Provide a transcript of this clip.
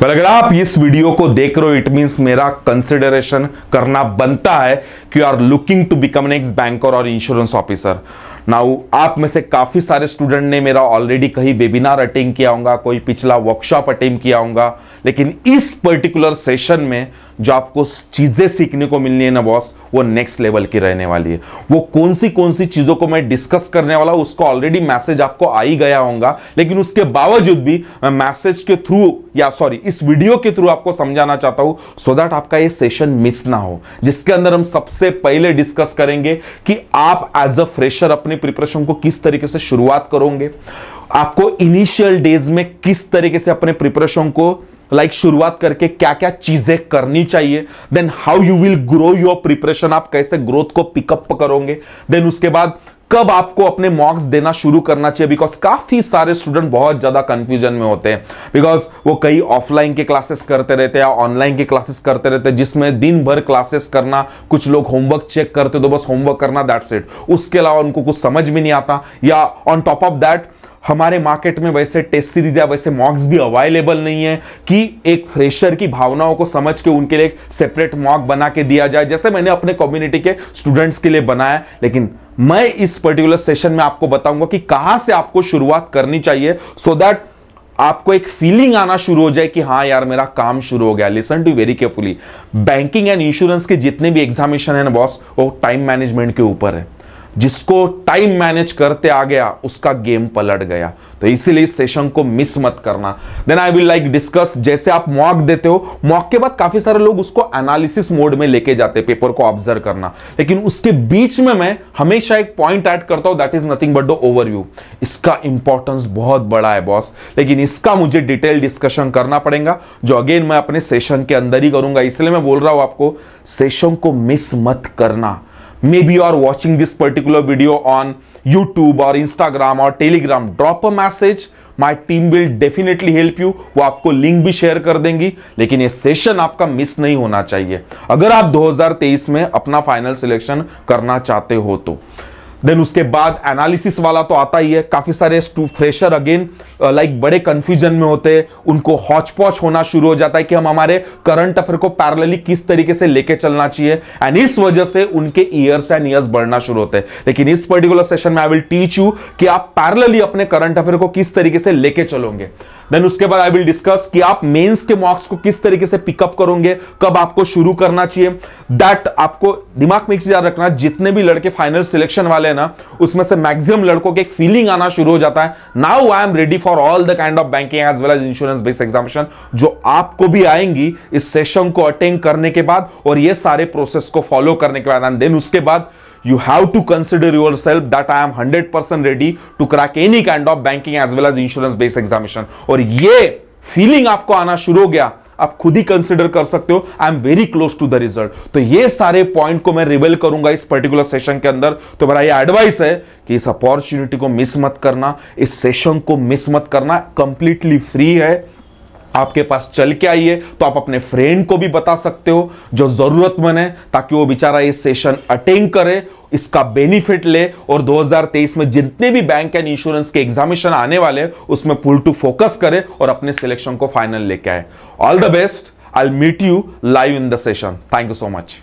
पर अगर आप इस वीडियो को देख रहे हो इट मींस मेरा कंसिडरेशन करना बनता है कि you are looking to become an ex banker और इंश्योरेंस ऑफिसर नाउ आप में से काफ़ी सारे स्टूडेंट ने मेरा ऑलरेडी कहीं वेबिनार अटेंड किया होगा कोई पिछला वर्कशॉप अटेंड किया होगा लेकिन इस पर्टिकुलर सेशन में जो आपको चीज़ें सीखने को मिलनी है ना बॉस वो नेक्स्ट लेवल की रहने वाली है वो कौन सी कौन सी चीज़ों को मैं डिस्कस करने वाला हूं उसको ऑलरेडी मैसेज आपको आ ही गया होगा लेकिन उसके बावजूद भी मैसेज के थ्रू या सॉरी इस वीडियो के थ्रू आपको समझाना चाहता हूं सो दैट आपका ये सेशन मिस ना हो जिसके अंदर हम सबसे पहले डिस्कस करेंगे कि आप एज अ फ्रेशर अपने प्रिपरेशन को किस तरीके से शुरुआत करोगे आपको इनिशियल डेज में किस तरीके से अपने प्रिपरेशन को लाइक like, शुरुआत करके क्या क्या चीजें करनी चाहिए then how you will grow your preparation आप कैसे ग्रोथ को पिकअप करोगे देन उसके बाद कब आपको अपने मार्क्स देना शुरू करना चाहिए बिकॉज काफी सारे स्टूडेंट बहुत ज्यादा कंफ्यूजन में होते हैं बिकॉज वो कई ऑफलाइन के क्लासेस करते रहते हैं ऑनलाइन के क्लासेस करते रहते हैं जिसमें दिन भर क्लासेस करना कुछ लोग होमवर्क चेक करते तो बस होमवर्क करना दैट्स इट उसके अलावा उनको कुछ समझ भी नहीं आता या ऑन टॉप ऑफ दैट हमारे मार्केट में वैसे टेस्ट सीरीज या वैसे मॉक्स भी अवेलेबल नहीं है कि एक फ्रेशर की भावनाओं को समझ के उनके लिए एक सेपरेट मॉक बना के दिया जाए जैसे मैंने अपने कम्युनिटी के स्टूडेंट्स के लिए बनाया लेकिन मैं इस पर्टिकुलर सेशन में आपको बताऊंगा कि कहां से आपको शुरुआत करनी चाहिए सो so दैट आपको एक फीलिंग आना शुरू हो जाए कि हाँ यार मेरा काम शुरू हो गया listen to very carefully banking and insurance के जितने भी एग्जामिनेशन है ना बॉस वो टाइम मैनेजमेंट के ऊपर है जिसको टाइम मैनेज करते आ गया उसका गेम पलट गया तो इसीलिए इस सेशन को मिस मत करना then I will like discuss जैसे आप मॉक देते हो मॉक के बाद काफी सारे लोग उसको एनालिसिस मोड में लेके जाते पेपर को ऑब्जर्व करना लेकिन उसके बीच में मैं हमेशा एक पॉइंट ऐड करता हूं that is nothing but the overview इसका इंपॉर्टेंस बहुत बड़ा है बॉस लेकिन इसका मुझे डिटेल डिस्कशन करना पड़ेगा जो अगेन मैं अपने सेशन के अंदर ही करूंगा इसलिए मैं बोल रहा हूं आपको सेशन को मिस मत करना maybe you are watching this particular video on YouTube और इंस्टाग्राम और Telegram drop a message my team will definitely help you वो आपको लिंक भी शेयर कर देंगी लेकिन ये सेशन आपका मिस नहीं होना चाहिए अगर आप 2023 में अपना फाइनल सिलेक्शन करना चाहते हो तो देन उसके बाद एनालिसिस वाला तो आता ही है काफ़ी सारे फ्रेशर अगेन लाइक बड़े कंफ्यूजन में होते हैं उनको हॉचपॉच होना शुरू हो जाता है कि हम हमारे करंट अफेयर को पैरेलली किस तरीके से लेके चलना चाहिए एंड इस वजह से उनके ईयर्स एंड ईयर्स बढ़ना शुरू होते हैं लेकिन इस पर्टिकुलर सेशन में आई विल टीच यू कि आप पैरेलली अपने करंट अफेयर को किस तरीके से लेके चलोगे देन उसके बाद आई विल डिस्कस कि आप मेंस के मार्क्स को किस तरीके से पिकअप करोगे कब आपको शुरू करना चाहिए दैट आपको दिमाग में एक चीज याद रखना जितने भी लड़के फाइनल सिलेक्शन वाले हैं ना उसमें से मैक्सिमम लड़कों के एक फीलिंग आना शुरू हो जाता है now I am ready for all the kind of banking as well as insurance based examination जो आपको भी आएंगी इस सेशन को अटेंड करने के बाद और ये सारे प्रोसेस को फॉलो करने के बाद एंड देन उसके बाद you have to consider yourself that I am 100% ready to crack any kind of banking as well as insurance based examination. और ये फीलिंग आपको आना शुरू हो गया आप खुद ही कंसिडर कर सकते हो I am very close to the result तो ये सारे पॉइंट को मैं रिवेल करूंगा इस पर्टिकुलर सेशन के अंदर तो मेरा ये एडवाइस है कि इस अपॉर्चुनिटी को मिस मत करना इस सेशन को मिस मत करना कंप्लीटली फ्री है आपके पास चल के आई है तो आप अपने फ्रेंड को भी बता सकते हो जो ज़रूरतमंद है ताकि वो बेचारा ये सेशन अटेंड करे इसका बेनिफिट ले और 2023 में जितने भी बैंक एंड इंश्योरेंस के एग्जामिनेशन आने वाले उसमें पुल टू फोकस करे और अपने सिलेक्शन को फाइनल लेके आए all the best I meet you live in the session thank you so much